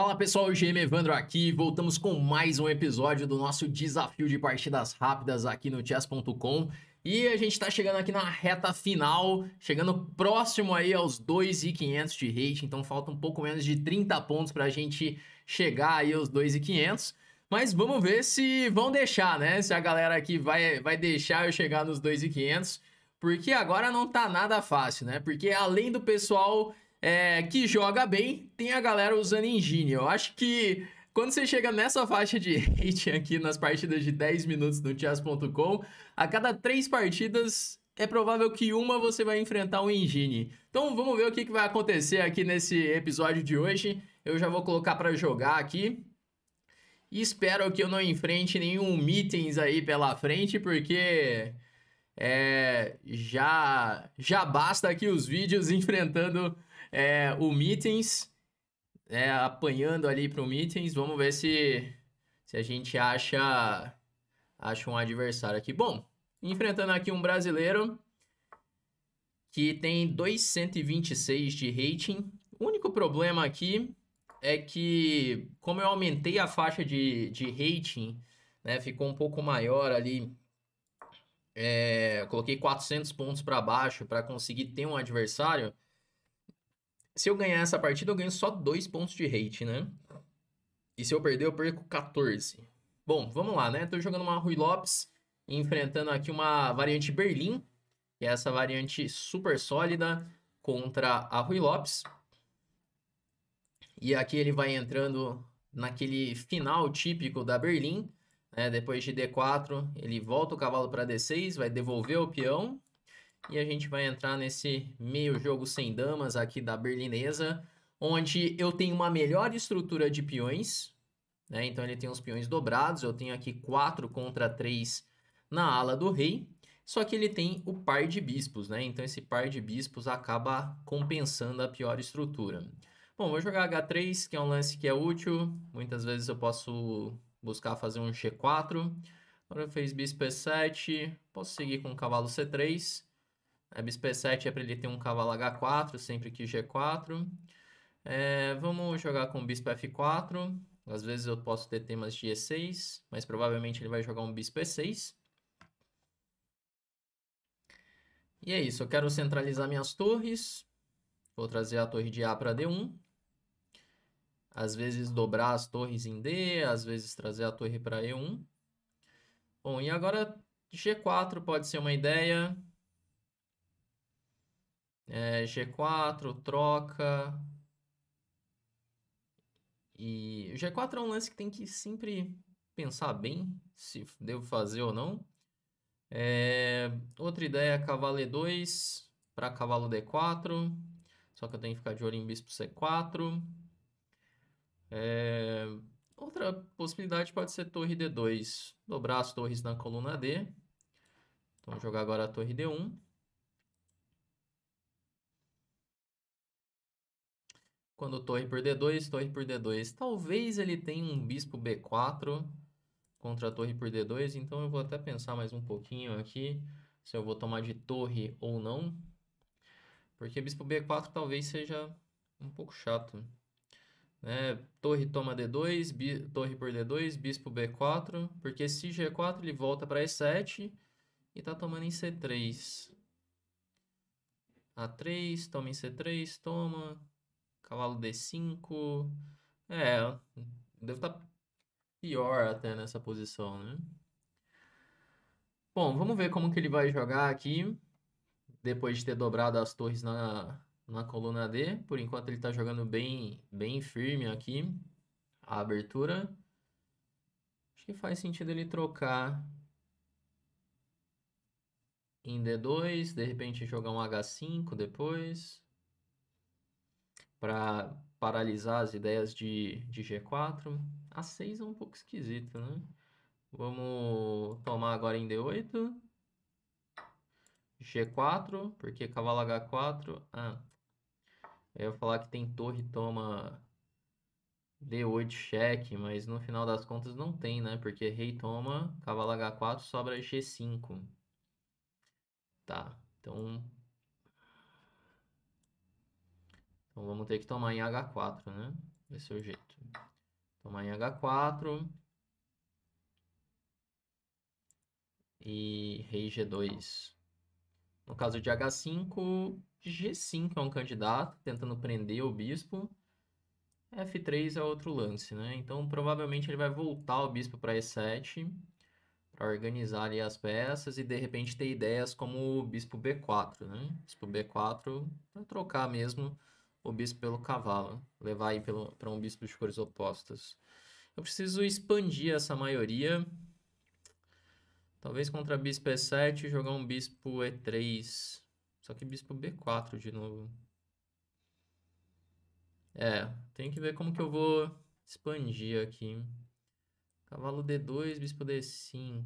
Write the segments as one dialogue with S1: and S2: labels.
S1: Fala pessoal, o GM Evandro aqui. Voltamos com mais um episódio do nosso desafio de partidas rápidas aqui no chess.com. E a gente está chegando aqui na reta final, chegando próximo aí aos 2.500 de rate, então falta um pouco menos de 30 pontos para a gente chegar aí aos 2.500. Mas vamos ver se vão deixar, né? Se a galera aqui vai, vai deixar eu chegar nos 2.500, porque agora não tá nada fácil, né? Porque além do pessoal é, que joga bem, tem a galera usando engine. Eu acho que quando você chega nessa faixa de rating aqui nas partidas de 10 minutos no chess.com, a cada três partidas é provável que uma você vai enfrentar um engine. Então vamos ver o que, vai acontecer aqui nesse episódio de hoje. Eu já vou colocar para jogar aqui. E espero que eu não enfrente nenhum itens aí pela frente, porque é, já já basta aqui os vídeos enfrentando é, o Mittens, é, né, apanhando ali para o Mittens. Vamos ver se, se a gente acha, acha um adversário aqui. Bom, enfrentando aqui um brasileiro que tem 226 de rating. O único problema aqui é que, como eu aumentei a faixa de, de rating, né, ficou um pouco maior ali. É, coloquei 400 pontos para baixo para conseguir ter um adversário se eu ganhar essa partida, eu ganho só 2 pontos de hate, né? E se eu perder, eu perco 14. Bom, vamos lá, né? Tô jogando uma Rui Lopes, enfrentando aqui uma variante Berlim, que é essa variante super sólida contra a Rui Lopes. E aqui ele vai entrando naquele final típico da Berlim, né? Depois de D4, ele volta o cavalo para D6, vai devolver o peão e a gente vai entrar nesse meio jogo sem damas aqui da berlinesa, onde eu tenho uma melhor estrutura de peões, né? Então ele tem os peões dobrados, eu tenho aqui 4 contra 3 na ala do rei, só que ele tem o par de bispos, né? Então esse par de bispos acaba compensando a pior estrutura. Bom, vou jogar H3, que é um lance que é útil. Muitas vezes eu posso buscar fazer um G4. Agora fez bispo E7, posso seguir com o cavalo C3. A bisp 7 é para ele ter um cavalo H4, sempre que G4. É, vamos jogar com bispo F4. Às vezes eu posso ter temas de E6, mas provavelmente ele vai jogar um bispo E6. E é isso, eu quero centralizar minhas torres. Vou trazer a torre de A para D1. Às vezes dobrar as torres em D, às vezes trazer a torre para E1. Bom, e agora G4 pode ser uma ideia. É, G4, troca. E o G4 é um lance que tem que sempre pensar bem se devo fazer ou não. É, outra ideia é cavalo E2 para cavalo D4. Só que eu tenho que ficar de olho em bispo C4. É, outra possibilidade pode ser torre D2. Dobrar as torres na coluna D. Então, jogar agora a torre D1. Quando torre por D2, torre por D2. Talvez ele tenha um bispo B4 contra a torre por D2. Então eu vou até pensar mais um pouquinho aqui se eu vou tomar de torre ou não. Porque bispo B4 talvez seja um pouco chato. Né? Torre toma D2, bi... torre por D2, bispo B4. Porque se G4 ele volta para E7 e tá tomando em C3. A3, toma em C3, toma. Cavalo D5. É, deve estar tá pior até nessa posição, né? Bom, vamos ver como que ele vai jogar aqui. Depois de ter dobrado as torres na, na coluna D. Por enquanto ele está jogando bem, bem firme aqui. A abertura. Acho que faz sentido ele trocar em D2. De repente jogar um H5 depois para paralisar as ideias de, de G4. A6 é um pouco esquisito, né? Vamos tomar agora em D8. G4, porque cavalo H4. Ah, eu ia falar que tem torre toma D8 cheque, mas no final das contas não tem, né? Porque rei toma, cavalo H4, sobra G5. Tá, então Então vamos ter que tomar em H4, né? Desse é jeito. Tomar em H4. E rei G2. No caso de H5, G5 é um candidato, tentando prender o bispo. F3 é outro lance, né? Então provavelmente ele vai voltar o bispo para E7 para organizar ali as peças e de repente ter ideias como o bispo B4, né? Bispo B4 para trocar mesmo o bispo pelo cavalo, levar aí para um bispo de cores opostas. Eu preciso expandir essa maioria. Talvez contra bispo E7 jogar um bispo E3. Só que bispo B4 de novo. É, tem que ver como que eu vou expandir aqui. Cavalo D2, bispo D5.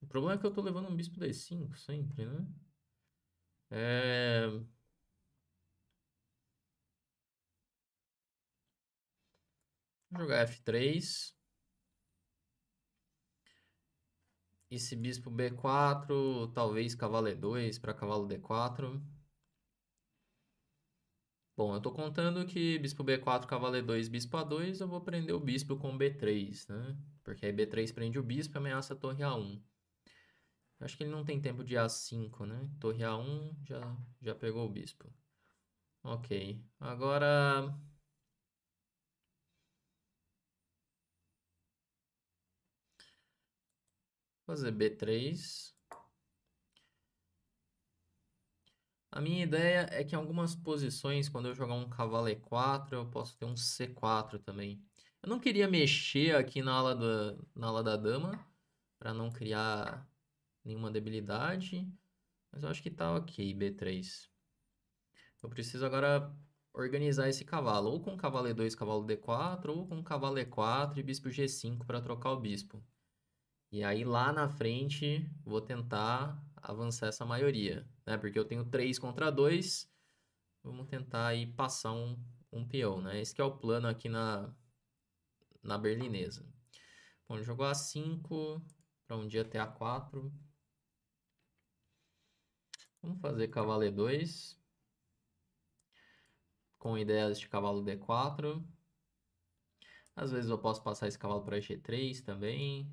S1: O problema é que eu tô levando um bispo D5 sempre, né? É... Vou jogar F3. Esse bispo B4, talvez cavalo E2 para cavalo D4. Bom, eu estou contando que bispo B4, cavalo E2, bispo A2, eu vou prender o bispo com B3, né? Porque aí B3 prende o bispo e ameaça a torre A1. Acho que ele não tem tempo de A5, né? Torre A1 já, já pegou o bispo. Ok. Agora. Vou fazer B3. A minha ideia é que em algumas posições, quando eu jogar um cavalo E4, eu posso ter um C4 também. Eu não queria mexer aqui na ala da, na ala da dama, para não criar nenhuma debilidade, mas eu acho que tá ok, B3. Eu preciso agora organizar esse cavalo, ou com cavalo E2, cavalo D4, ou com cavalo E4 e bispo G5 para trocar o bispo. E aí lá na frente vou tentar avançar essa maioria, né? Porque eu tenho 3 contra 2, vamos tentar aí passar um, um peão, né? Esse é o plano aqui na, na berlinesa. Bom, jogou A5, para um dia até A4, Vamos fazer cavalo e2. Com ideias de cavalo d4. Às vezes eu posso passar esse cavalo para g3 também.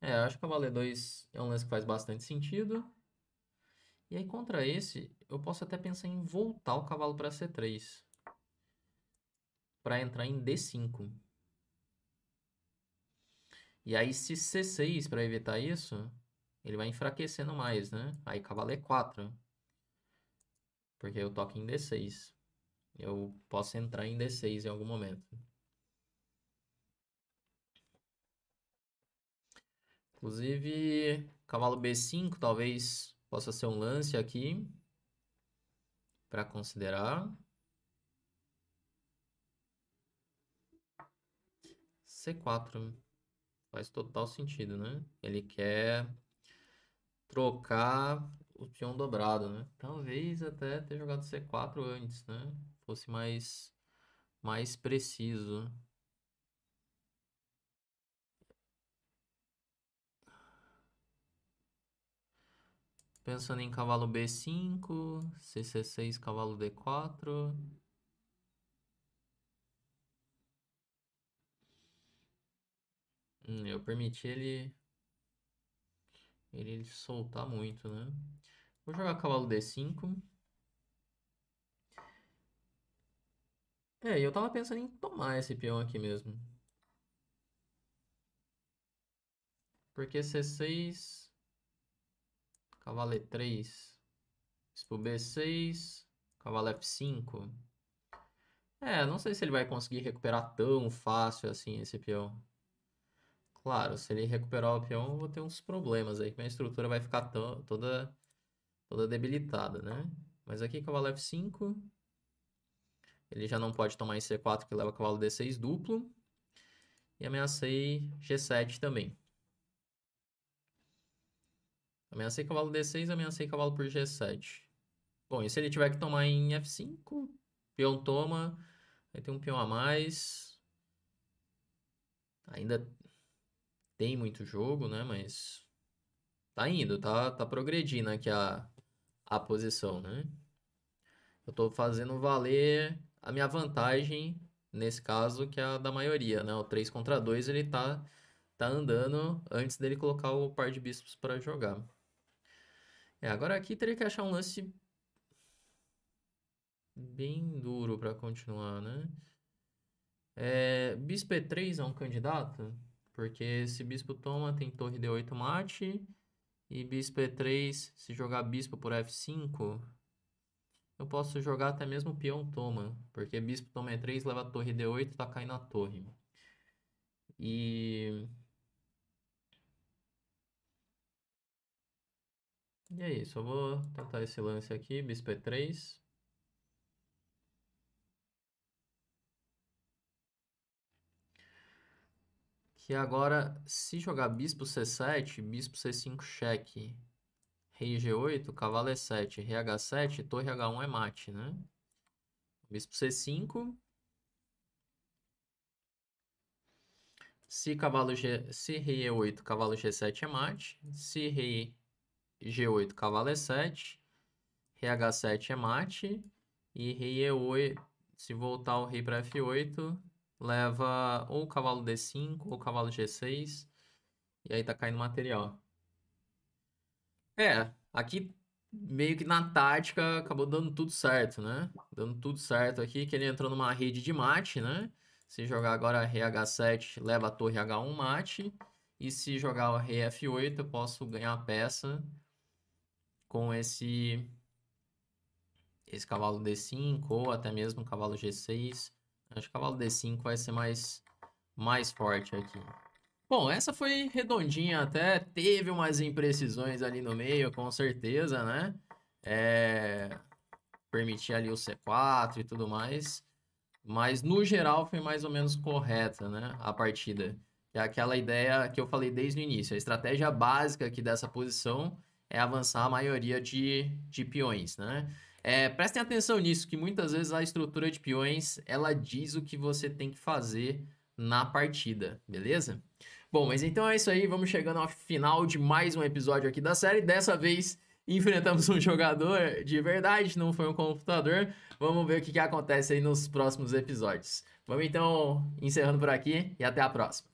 S1: É, eu acho que cavalo e2 é um lance que faz bastante sentido. E aí contra esse, eu posso até pensar em voltar o cavalo para c3. Para entrar em d5. E aí se c6 para evitar isso, ele vai enfraquecendo mais, né? Aí cavalo E4, é né? porque eu toco em D6. Eu posso entrar em D6 em algum momento. Inclusive, cavalo B5 talvez possa ser um lance aqui para considerar. C4 faz total sentido, né? Ele quer trocar o peão dobrado, né? Talvez até ter jogado C4 antes, né? Fosse mais, mais preciso. Pensando em cavalo B5, CC6, cavalo D4. Hum, eu permiti ele ele soltar muito, né? Vou jogar cavalo D5. É, eu tava pensando em tomar esse peão aqui mesmo. Porque C6... Cavalo E3. Bispo B6. Cavalo F5. É, não sei se ele vai conseguir recuperar tão fácil assim esse peão. Claro, se ele recuperar o peão, eu vou ter uns problemas aí, que minha estrutura vai ficar to toda, toda debilitada, né? Mas aqui, cavalo F5. Ele já não pode tomar em C4, que leva cavalo D6 duplo. E ameacei G7 também. Ameacei cavalo D6, ameacei cavalo por G7. Bom, e se ele tiver que tomar em F5, peão toma, aí tem um peão a mais. Ainda, tem muito jogo, né? Mas tá indo, tá, tá progredindo aqui a, a posição, né? Eu tô fazendo valer a minha vantagem, nesse caso, que é a da maioria, né? O 3 contra 2 ele tá, tá andando antes dele colocar o par de bispos para jogar. É, agora aqui teria que achar um lance bem duro para continuar, né? É, bispo E3 é um candidato? Porque se bispo toma, tem torre D8 mate. E bispo E3, se jogar bispo por F5, eu posso jogar até mesmo peão toma. Porque bispo toma E3, leva a torre D8 e tá caindo a torre. E... E é isso, eu vou tentar esse lance aqui, bispo E3. Que agora, se jogar bispo c7, bispo c5 cheque, rei g8, cavalo é e7, rei h7, torre h1 é mate, né? Bispo c5. Se, cavalo G... se rei e8, cavalo g7 é mate. Se rei g8, cavalo é e7, rei h7 é mate. E rei e8, se voltar o rei para f8, leva ou cavalo D5 ou cavalo G6. E aí tá caindo material. É, aqui meio que na tática acabou dando tudo certo, né? Dando tudo certo aqui, que ele entrou numa rede de mate, né? Se jogar agora rei H7, leva a torre H1 mate. E se jogar o rei F8, eu posso ganhar a peça com esse esse cavalo D5 ou até mesmo cavalo G6 Acho que cavalo D5 vai ser mais, mais forte aqui. Bom, essa foi redondinha até. Teve umas imprecisões ali no meio, com certeza, né? É... Permitir ali o C4 e tudo mais. Mas, no geral, foi mais ou menos correta, né? A partida. é aquela ideia que eu falei desde o início. A estratégia básica aqui dessa posição é avançar a maioria de, de peões, né? É, prestem atenção nisso, que muitas vezes a estrutura de peões, ela diz o que você tem que fazer na partida, beleza? Bom, mas então é isso aí, vamos chegando ao final de mais um episódio aqui da série. Dessa vez enfrentamos um jogador de verdade, não foi um computador. Vamos ver o que, que acontece aí nos próximos episódios. Vamos então encerrando por aqui e até a próxima.